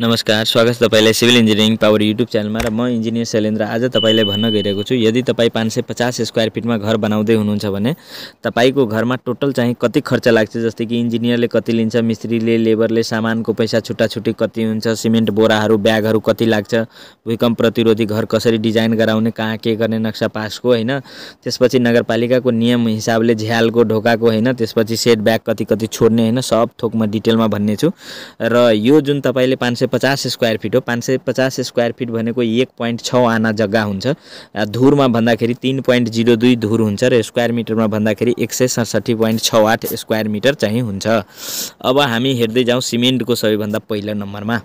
नमस्कार स्वागत छ तपाईँलाई सिभिल इन्जिनियरिङ पावर युट्युब च्यानलमा र म इन्जिनियर शैलेन्द्र आज तपाईँलाई भन्न गइरहेको छु यदि तपाईँ पाँच सय पचास स्क्वायर फिटमा घर बनाउँदै हुनुहुन्छ भने तपाईँको घरमा टोटल चाहिँ कति खर्च लाग्छ जस्तै कि इन्जिनियरले कति लिन्छ मिस्त्रीले लेबरले सामानको पैसा छुट्टा छुट्टी कति हुन्छ सिमेन्ट बोराहरू ब्यागहरू कति लाग्छ भूकम्प प्रतिरोधी घर कसरी डिजाइन गराउने कहाँ के गर्ने नक्सा पासको होइन त्यसपछि नगरपालिकाको नियम हिसाबले झ्यालको ढोकाको होइन त्यसपछि सेट ब्याग कति कति छोड्ने होइन सब थोकमा डिटेलमा भन्ने छु र यो जुन तपाईँले पाँच सय पचास स्क्वायर फिट हो पाँच सय पचास स्क्वायर फिट भनेको एक पोइन्ट छ आना जग्गा हुन्छ धुरमा भन्दाखेरि तिन पोइन्ट जिरो दुई धुर हुन्छ र स्क्वायर मिटरमा भन्दाखेरि एक सय सडसठी पोइन्ट छ आठ स्क्वायर मिटर चाहिँ हुन्छ अब हामी हेर्दै जाउँ सिमेन्टको सबैभन्दा पहिलो नम्बरमा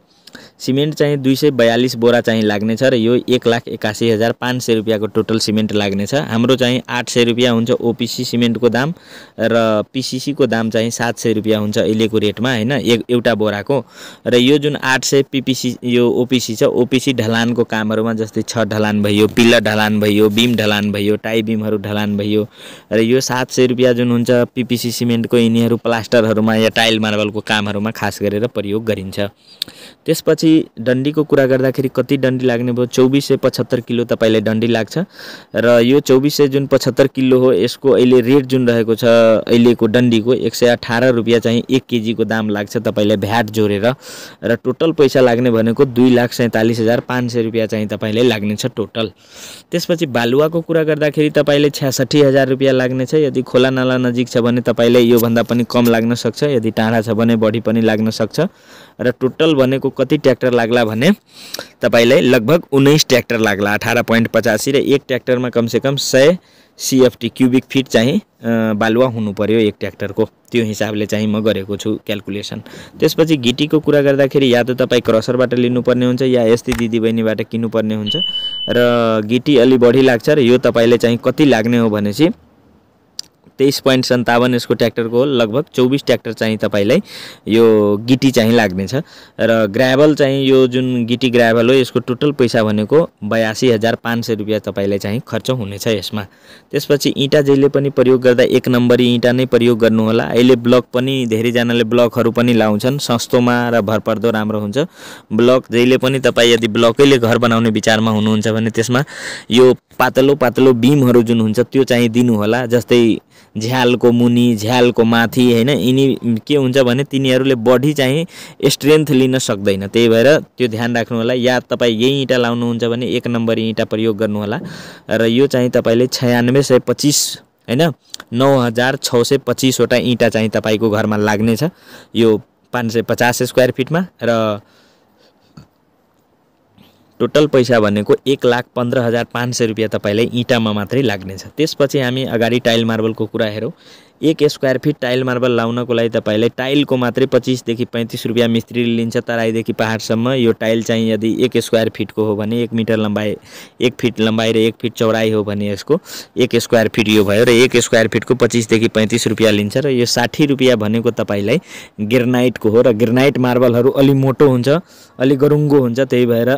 सिमेन्ट चाहिँ दुई सय बयालिस बोरा चाहिँ लाग्नेछ र यो एक लाख एकासी हजार पाँच सय रुपियाँको टोटल सिमेन्ट लाग्नेछ हाम्रो चाहिँ आठ सय रुपियाँ हुन्छ ओपिसी सिमेन्टको दाम र पिसिसीको दाम चाहिँ सात सय रुपियाँ हुन्छ अहिलेको रेटमा होइन एक एउटा बोराको र यो जुन आठ सय पिपिसी यो ओपिसी छ ओपिसी ढलानको कामहरूमा जस्तै छ ढलान भयो पिल्लर ढलान भयो बिम ढलान भयो टाई बिमहरू ढलान भयो र यो सात सय रुपियाँ जुन हुन्छ पिपिसी सिमेन्टको यिनीहरू प्लास्टरहरूमा या टाइल मार्बलको कामहरूमा खास गरेर प्रयोग गरिन्छ त्यस त्यसपछि डन्डीको कुरा गर्दाखेरि कति डन्डी लाग्ने भयो चौबिस सय पचहत्तर किलो तपाईँलाई डन्डी लाग्छ र यो चौबिस सय जुन पचहत्तर किलो हो यसको अहिले रेट जुन रहेको छ अहिलेको डन्डीको एक सय अठार रुपियाँ चाहिँ एक केजीको दाम लाग्छ तपाईँलाई भ्याट जोडेर र टोटल पैसा लाग्ने भनेको दुई लाख सैँतालिस हजार पाँच सय रुपियाँ चाहिँ तपाईँलाई लाग्नेछ टोटल त्यसपछि बालुवाको कुरा गर्दाखेरि तपाईँले छ्यासठी हजार रुपियाँ लाग्नेछ यदि खोला नाला नजिक छ भने तपाईँलाई योभन्दा पनि कम लाग्न सक्छ यदि टाढा छ भने बढी पनि लाग्न सक्छ र टोटल भनेको कति कति ट्र्याक्टर लाग्ला भने तपाईँलाई लगभग उन्नाइस ट्र्याक्टर लाग्ला अठार पोइन्ट पचासी र एक ट्र्याक्टरमा कमसेकम सय सिएफटी क्युबिक फिट चाहिँ बालुवा हुनु पर्यो एक ट्र्याक्टरको त्यो हिसाबले चाहिँ म गरेको छु क्यालकुलेसन त्यसपछि गिटीको कुरा गर्दाखेरि या त तपाईँ क्रसरबाट लिनुपर्ने हुन्छ या यस्तै दिदीबहिनीबाट किन्नुपर्ने हुन्छ र गिटी अलि बढी लाग्छ र यो तपाईँले चाहिँ कति लाग्ने हो भनेपछि तेइस पोइन्ट सन्तावन्न यसको ट्र्याक्टरको लगभग चौबिस ट्र्याक्टर चाहिँ तपाईँलाई यो गिटी चाहिँ लाग्नेछ र ग्राभल चाहिँ यो जुन गिटी ग्राभल हो यसको टोटल पैसा भनेको बयासी हजार पाँच सय रुपियाँ तपाईँलाई चाहिँ खर्च हुनेछ यसमा त्यसपछि इँटा जहिले पनि प्रयोग गर्दा एक नम्बरी इँटा नै प्रयोग गर्नुहोला अहिले ब्लक पनि धेरैजनाले ब्लकहरू पनि लाउँछन् सस्तोमा र भरपर्दो राम्रो हुन्छ ब्लक जहिले पनि तपाईँ यदि ब्लकैले घर बनाउने विचारमा हुनुहुन्छ भने त्यसमा यो पातलो पातलो बिमहरू जुन हुन्छ त्यो चाहिँ दिनुहोला जस्तै झ्यालको मुनि झ्यालको माथि होइन यिनी के हुन्छ भने तिनीहरूले बडी चाहिँ स्ट्रेन्थ लिन सक्दैन त्यही भएर त्यो ध्यान राख्नु होला या तपाईँ यही इँटा लाउनुहुन्छ भने एक नम्बर इँटा प्रयोग गर्नुहोला र यो चाहिँ तपाईँले छयानब्बे सय पच्चिस होइन नौ हजार छ सय पच्चिसवटा इँटा चाहिँ तपाईँको घरमा लाग्नेछ यो पाँच सय पचास स्क्वायर फिटमा र टोटल पैसा भनेको एक लाख पन्ध्र हजार पाँच सय रुपियाँ तपाईँलाई इँटामा मात्रै लाग्नेछ त्यसपछि हामी अगाडि टाइल मार्बलको कुरा हेरौँ एक स्क्वायर फिट टाइल मार्बल लाउनको लागि तपाईँलाई टाइलको मात्रै पच्चिसदेखि पैँतिस रुपियाँ मिस्त्री लिन्छ तराईदेखि पाहाडसम्म यो टाइल चाहिँ यदि एक स्क्वायर फिटको हो भने एक मिटर लम्बाइ एक फिट लम्बाइ र एक फिट चौडाइ हो भने यसको एक स्क्वायर फिट यो भयो र एक स्क्वायर फिटको पच्चिसदेखि पैँतिस रुपियाँ लिन्छ र यो साठी रुपियाँ भनेको तपाईँलाई ग्रेनाइटको हो र ग्रेनाइट मार्बलहरू अलि मोटो हुन्छ अलि गरुङ्गो हुन्छ त्यही भएर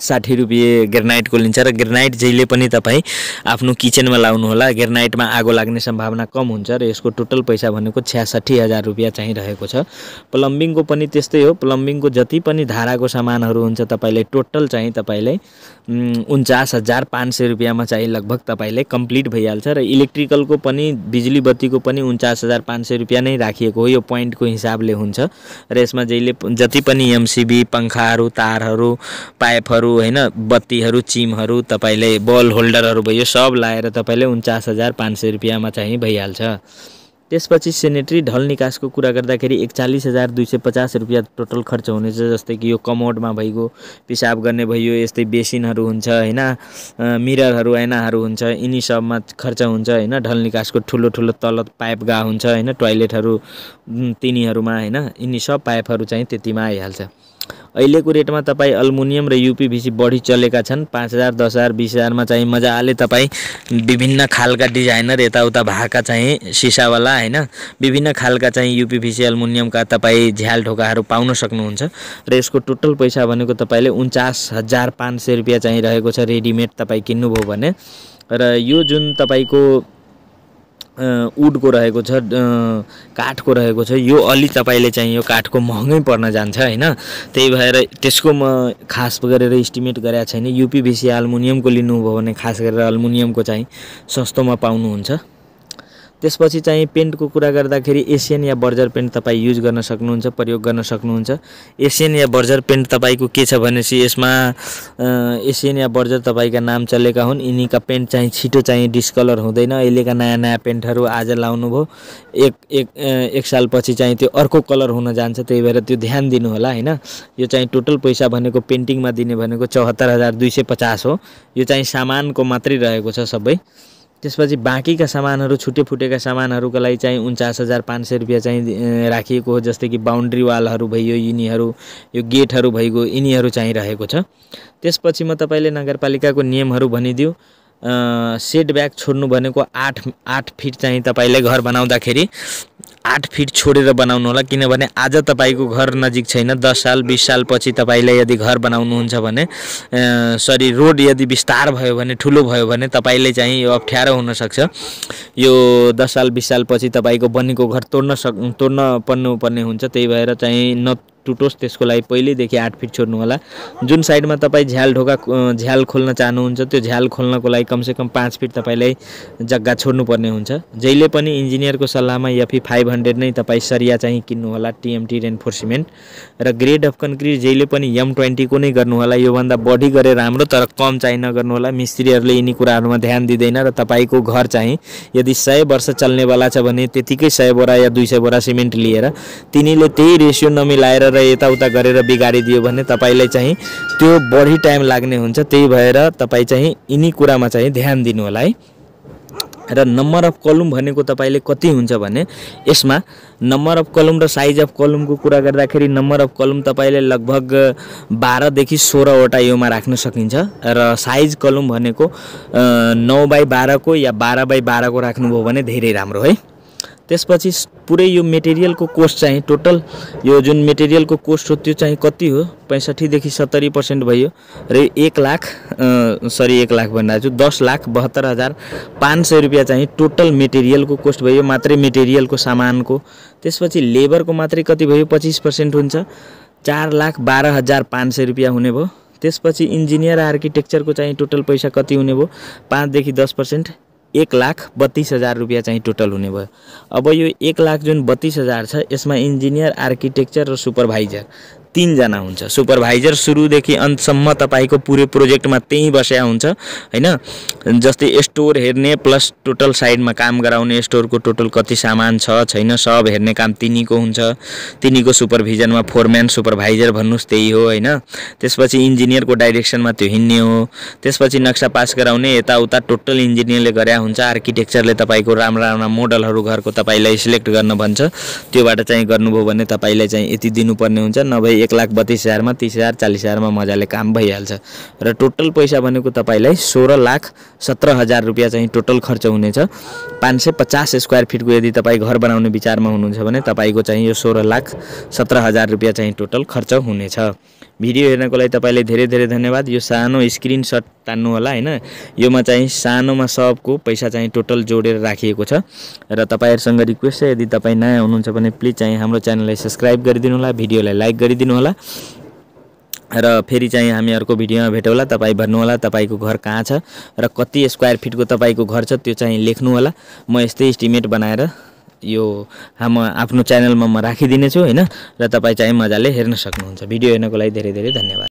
साठी रुपियाँ ग्रेनाइटको लिन्छ र ग्रेनाइट जहिले पनि तपाईँ आफ्नो किचनमा लाउनुहोला ग्रेनाइटमा आगो लाग्ने सम्भावना कम हुन्छ र यसको टोटल पैसा भनेको छ्यासठी हजार रुपियाँ चाहिँ रहेको छ प्लम्बिङको पनि त्यस्तै हो प्लम्बिङको जति पनि धाराको सामानहरू हुन्छ तपाईँले टोटल चाहिँ तपाईँले उन्चास हजार पाँच सय रुपियाँमा चाहिँ लगभग तपाईँले कम्प्लिट भइहाल्छ र इलेक्ट्रिकलको पनि बिजुली बत्तीको पनि उन्चास हजार पाँच सय रुपियाँ नै राखिएको हो यो पोइन्टको हिसाबले हुन्छ र यसमा जहिले जति पनि एमसिबी पङ्खाहरू तारहरू पाइपहरू बल्बहरू होइन बत्तीहरू चिमहरू तपाईँले बल होल्डरहरू भयो सब लाएर तपाईँले उन्चास हजार पाँच सय रुपियाँमा चाहिँ भइहाल्छ त्यसपछि सेनेटरी ढल निकासको कुरा गर्दाखेरि एकचालिस हजार दुई सय पचास रुपियाँ टोटल खर्च हुनेछ जस्तै कि यो कमोडमा भइगयो पिसाब गर्ने भयो यस्तै बेसिनहरू हुन्छ होइन मिररहरू ऐनाहरू हुन्छ यिनी सबमा खर्च हुन्छ होइन ढल निकासको ठुलो ठुलो तल पाइप गा हुन्छ होइन टोइलेटहरू तिनीहरूमा होइन यिनी सब पाइपहरू चाहिँ त्यतिमा आइहाल्छ अहिलेको रेटमा तपाईँ अल्मुनियम र युपिभिसी बढी चलेका छन् पाँच हजार दस हजार बिस हजारमा चाहिँ मजाले तपाईँ विभिन्न खालका डिजाइनर यताउता भएका चाहिँ सिसावाला होइन विभिन्न खालका चाहिँ युपिभिसी अल्मुनियमका तपाईँ झ्याल ढोकाहरू पाउन सक्नुहुन्छ र यसको टोटल पैसा भनेको तपाईँले उन्चास हजार पाँच सय रुपियाँ चाहिँ रहेको छ रेडिमेड तपाईँ किन्नुभयो भने र यो जुन तपाईँको उडको रहेको छ काठको रहेको छ यो अलि तपाईँले चाहिँ यो काठको महँगै पर्न जान्छ होइन त्यही भएर त्यसको म खास गरेर इस्टिमेट गरेको छैन युपिबिसी अल्मुनियमको लिनुभयो भने खास गरेर अल्मुनियमको चाहिँ सस्तोमा पाउनुहुन्छ त्यसपछि चाहिँ पेन्टको कुरा गर्दाखेरि एसियन या बर्जर पेन्ट तपाईँ युज गर्न सक्नुहुन्छ प्रयोग गर्न सक्नुहुन्छ एसियन या बर्जर पेन्ट तपाईँको के छ भनेपछि यसमा एसियन या बर्जर तपाईँका नाम चलेका हुन् यिनीका पेन्ट चाहिँ छिटो चाहिँ डिस्कलर हुँदैन अहिलेका नयाँ नयाँ पेन्टहरू आज लाउनु भयो एक एक एक सालपछि चाहिँ त्यो अर्को कलर हुन जान्छ त्यही भएर त्यो ध्यान दिनुहोला होइन यो चाहिँ टोटल पैसा भनेको पेन्टिङमा दिने भनेको चौहत्तर हजार दुई सय पचास हो यो चाहिँ सामानको मात्रै रहेको छ सबै त्यसपछि बाँकीका सामानहरू छुट्टे फुटेका सामानहरूको लागि चाहिँ उन्चास हजार पाँच सय रुपियाँ चाहिँ राखिएको हो जस्तै कि बााउन्ड्री वालहरू भइयो यिनीहरू यो गेटहरू भइगयो यिनीहरू चाहिँ रहेको छ त्यसपछि म तपाईँले नगरपालिकाको नियमहरू भनिदिउँ सेट ब्याग छोड्नु भनेको आठ आठ फिट चाहिँ तपाईँले घर बनाउँदाखेरि आठ फिट छोडेर बनाउनु होला किनभने आज तपाईँको घर नजिक छैन दस साल बिस सालपछि तपाईँलाई यदि घर बनाउनुहुन्छ भने सरी रोड यदि विस्तार भयो भने ठुलो भयो भने तपाईँले चाहिँ यो अप्ठ्यारो हुनसक्छ यो दस साल बिस सालपछि तपाईँको बनेको घर तोड्न सक् तोड्न पर्नुपर्ने हुन्छ त्यही भएर चाहिँ न टुटोस् त्यसको लागि पहिल्यैदेखि आठ फिट छोड्नु होला जुन साइडमा तपाईँ झ्याल ढोका झ्याल खोल्न चाहनुहुन्छ त्यो झ्याल खोल्नको लागि कमसेकम पाँच फिट तपाईँलाई जग्गा छोड्नुपर्ने हुन्छ जहिले पनि इन्जिनियरको सल्लाहमा फिर फाइभ हन्ड्रेड नै तपाईँ सरिया चाहिँ किन्नुहोला टिएमटी रेन्फोर्समेन्ट र ग्रेड अफ कन्क्रिट जहिले पनि एम ट्वेन्टीको नै गर्नुहोला योभन्दा बढी गरेर राम्रो तर कम चाहिँ नगर्नुहोला मिस्त्रीहरूले यिनी कुराहरूमा ध्यान दिँदैन र तपाईँको घर चाहिँ यदि सय वर्ष चल्नेवाला छ भने त्यतिकै सय बोरा या दुई सय बोरा सिमेन्ट लिएर तिनीले त्यही रेसियो नमिलाएर र यताउता गरेर बिगारिदियो भने तपाईँलाई चाहिँ त्यो बढी टाइम लाग्ने हुन्छ त्यही भएर तपाईँ चाहिँ यिनी कुरामा चाहिँ ध्यान दिनु होला है र नम्बर अफ कलम भनेको तपाईँले कति हुन्छ भने यसमा नम्बर अफ कलम र साइज अफ कलमको कुरा गर्दाखेरि नम्बर अफ कलम तपाईँले लगभग बाह्रदेखि सोह्रवटा योमा राख्न सकिन्छ र साइज कलम भनेको नौ बाई बाह्रको या बाह्र बाई बाह्रको राख्नुभयो भने धेरै राम्रो है त्यसपछि पुरै यो मेटेरियलको कोस्ट चाहिँ टोटल यो जुन मेटेरियलको कोस्ट हो त्यो चाहिँ कति हो पैँसठीदेखि सत्तरी पर्सेन्ट भयो र एक लाख सरी एक लाख भनिरहेको छु दस लाख बहत्तर हजार पाँच सय रुपियाँ चाहिँ टोटल मेटेरियलको कोस्ट भयो मात्रै मेटेरियलको सामानको त्यसपछि लेबरको मात्रै कति भयो पच्चिस पर्सेन्ट हुन्छ चार लाख बाह्र हजार पाँच सय रुपियाँ हुने भयो त्यसपछि इन्जिनियर आर्किटेक्चरको चाहिँ टोटल पैसा कति हुने भयो पाँचदेखि दस पर्सेन्ट एक लाख बत्तिस हजार रुपियाँ चाहिँ टोटल हुने भयो अब यो एक लाख जुन बत्तिस हजार छ यसमा इन्जिनियर आर्किटेक्चर र सुपरभाइजर तिनजना हुन्छ सुपरभाइजर सुरुदेखि अन्तसम्म तपाईँको पुरै प्रोजेक्टमा त्यहीँ बस्या हुन्छ होइन जस्तै स्टोर हेर्ने प्लस टोटल साइडमा काम गराउने स्टोरको टोटल कति सामान छ छैन सब हेर्ने काम तिनीको हुन्छ तिनीको सुपरभिजनमा फोरम्यान सुपरभाइजर भन्नुहोस् त्यही हो होइन त्यसपछि इन्जिनियरको डाइरेक्सनमा त्यो हिँड्ने हो त्यसपछि नक्सा पास गराउने यताउता टोटल इन्जिनियरले गरे हुन्छ आर्किटेक्चरले तपाईँको राम्रा राम्रा मोडलहरू घरको तपाईँलाई सिलेक्ट गर्न भन्छ त्योबाट चाहिँ गर्नुभयो भने तपाईँलाई चाहिँ यति दिनुपर्ने हुन्छ नभए एक लाख बत्तिस हजारमा तिस हजार चालिस हजारमा मजाले काम भइहाल्छ र टोटल पैसा भनेको तपाईँलाई सोह्र लाख सत्र हजार रुपियाँ चाहिँ टोटल खर्च हुनेछ पाँच सय पचास स्क्वायर फिटको यदि तपाईँ घर बनाउने विचारमा हुनुहुन्छ भने तपाईँको चाहिँ यो सोह्र लाख सत्र हजार रुपियाँ चाहिँ टोटल खर्च हुनेछ भिडियो हेर्नको लागि तपाईँलाई धेरै धेरै धन्यवाद यो सानो स्क्रिनसट तान्नु होला होइन योमा चाहिँ सानोमा सबको पैसा चाहिँ टोटल जोडेर राखिएको छ र तपाईँहरूसँग रिक्वेस्ट छ यदि तपाईँ नयाँ हुनुहुन्छ भने प्लिज चाहिँ हाम्रो च्यानललाई सब्सक्राइब गरिदिनु होला भिडियोलाई लाइक गरिदिनु होला र फेरि चाहिँ हामी अर्को भिडियोमा भेटौँला तपाईँ भन्नुहोला तपाईँको घर कहाँ छ र कति स्क्वायर फिटको तपाईँको घर छ त्यो चाहिँ लेख्नु होला म यस्तै इस्टिमेट बनाएर यो हाम आफ्नो च्यानलमा म राखिदिनेछु होइन र तपाईँ चाहिँ मजाले हेर्न सक्नुहुन्छ भिडियो हेर्नको लागि धेरै धेरै धन्यवाद